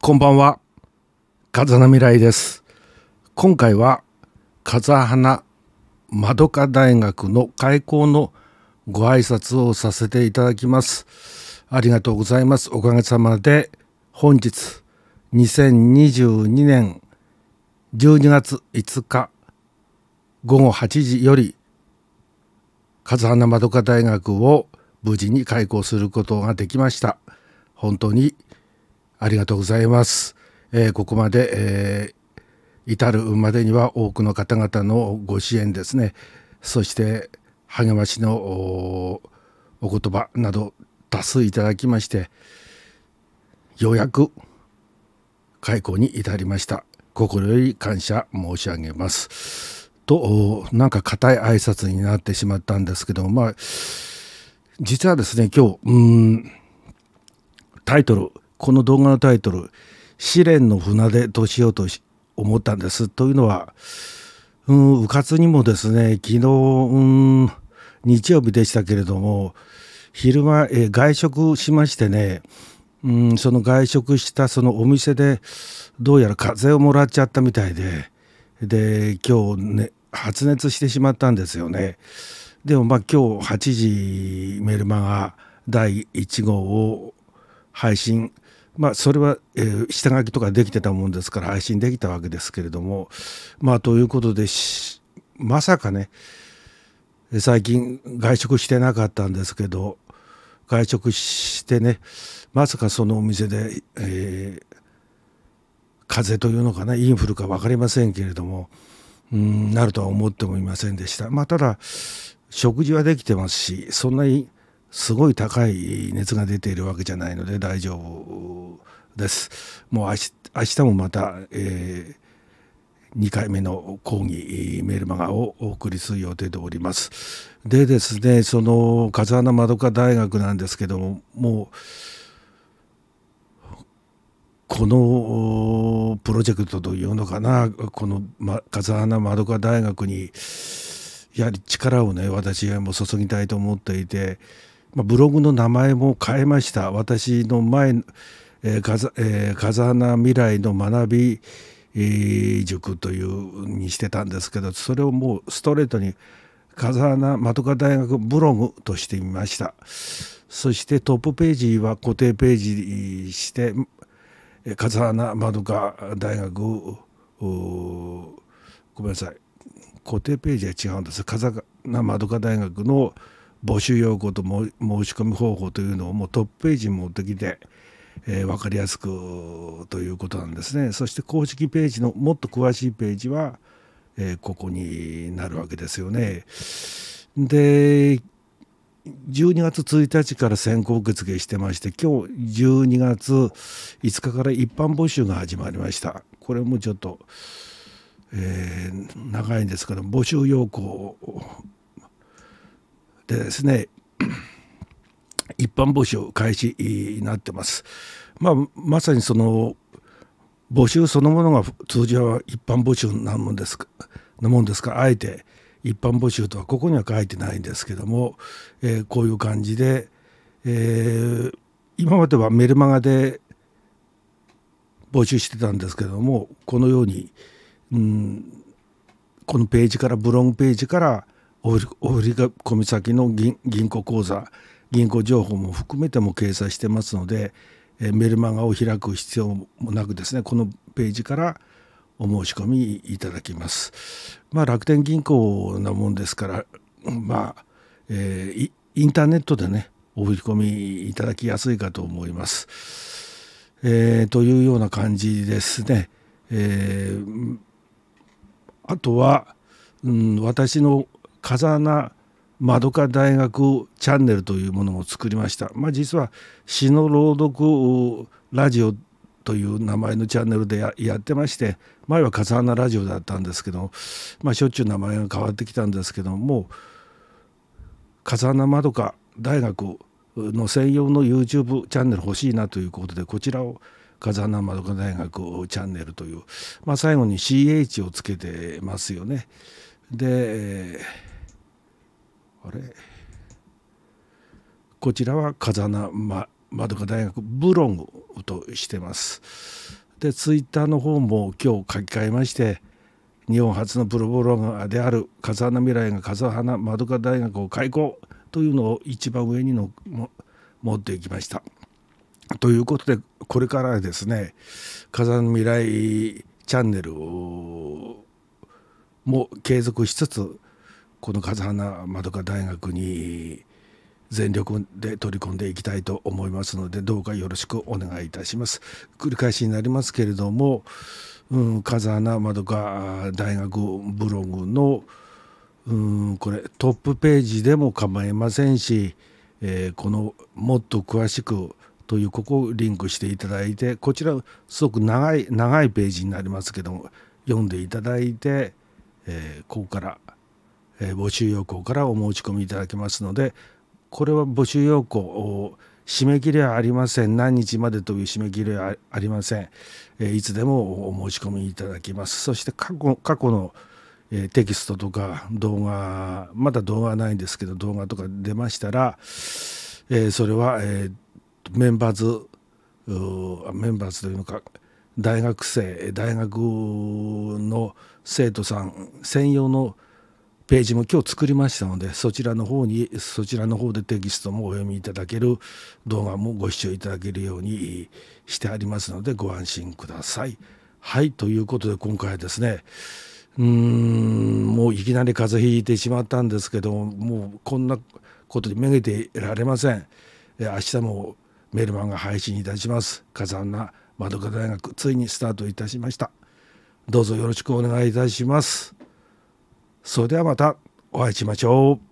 こんばんは風の未来です今回は風花まどか大学の開校のご挨拶をさせていただきますありがとうございますおかげさまで本日2022年12月5日午後8時より風花まどか大学を無事に開校することができました本当にありがとうございます。えー、ここまで、えー、至るまでには多くの方々のご支援ですね。そして励ましのお言葉など多数いただきまして、ようやく解雇に至りました。心より感謝申し上げます。と、なんか固い挨拶になってしまったんですけどまあ、実はですね、今日、うん、タイトル、この動画のタイトル「試練の船出」としようと思ったんです。というのは、うん、うかつにもですね昨日、うん、日曜日でしたけれども昼間、え外食しましてね、うん、その外食したそのお店でどうやら風邪をもらっちゃったみたいでで今日、ね、発熱してしまったんですよね。でもまあ今日8時メルマガ第1号を配信まあ、それは、えー、下書きとかできてたもんですから配信できたわけですけれどもまあということでまさかね最近外食してなかったんですけど外食してねまさかそのお店で、えー、風邪というのかなインフルか分かりませんけれどもうんなるとは思ってもいませんでした。まあ、ただ食事はできてますしそんなにすごい高い熱が出ているわけじゃないので大丈夫です。もう明日明日もまた、えー、2回目の講義メールマガをお送りする予定でおります。でですねその風穴まどか大学なんですけどももうこのプロジェクトというのかなこの、風穴まどか大学にやはり力をね私はもう注ぎたいと思っていて。まあ、ブログの名前も変えました私の前、えー風えー、風穴未来の学び、えー、塾というにしてたんですけどそれをもうストレートに風穴的川大学ブログとしてみましたそしてトップページは固定ページして風穴窓川大学ごめんなさい固定ページは違うんです風穴窓川大学の、募集要項と申し込み方法というのをもうトップページに持ってきて、えー、分かりやすくということなんですねそして公式ページのもっと詳しいページは、えー、ここになるわけですよね。で12月1日から先行受付してまして今日12月5日から一般募集が始まりましたこれもちょっと、えー、長いんですけど募集要項でですね 一般募集開始になってます。まあ、まさにその募集そのものが通常は一般募集なもんですかなもんですかあえて一般募集とはここには書いてないんですけども、えー、こういう感じで、えー、今まではメルマガで募集してたんですけどもこのように、うん、このページからブログページからお振込み先の銀行口座銀行情報も含めても掲載してますので、えー、メルマガを開く必要もなくですねこのページからお申し込みいただきます。まあ、楽天銀行なもんですから、まあえー、インターネットでねお振り込みいただきやすいかと思います。えー、というような感じですね。えー、あとは、うん、私の風穴まどか大学チャンネルというものも作りました、まあ、実は詩の朗読ラジオという名前のチャンネルでやってまして前は「風穴ラジオ」だったんですけど、まあ、しょっちゅう名前が変わってきたんですけども風穴まどか大学の専用の YouTube チャンネル欲しいなということでこちらを風穴まどか大学チャンネルという、まあ、最後に CH をつけてますよね。であれこちらは風穴、ま、マドカ大学ブログとしてますでツイッターの方も今日書き換えまして日本初のプロボロガーである風穴未来が風花マドカ大学を開校というのを一番上にの持っていきました。ということでこれからですね「風の未来チャンネル」も継続しつつこの風花まどか大学に全力で取り込んでいきたいと思いますのでどうかよろしくお願いいたします。繰り返しになりますけれども、うん、風穴まどか大学ブログの、うん、これトップページでも構いませんし、えー、この「もっと詳しく」というここをリンクしていただいてこちらすごく長い長いページになりますけども読んでいただいて、えー、ここから「え募集要項からお申し込みいただけますのでこれは募集要項を締め切りはありません何日までという締め切りはありません、えいつでもお申し込みいただきますそして過去過去のえテキストとか動画まだ動画はないんですけど動画とか出ましたら、えそれは、えメンバーズメンバーズというのか大学生大学の生徒さん専用のページも今日作りましたのでそちらの方にそちらの方でテキストもお読みいただける動画もご視聴いただけるようにしてありますのでご安心ください。はいということで今回はですねうーんもういきなり風邪ひいてしまったんですけどもうこんなことにめげていられません。明日もメルマンが配信いたします。風なまどか大学ついにスタートいたしました。どうぞよろしくお願いいたします。それではまたお会いしましょう。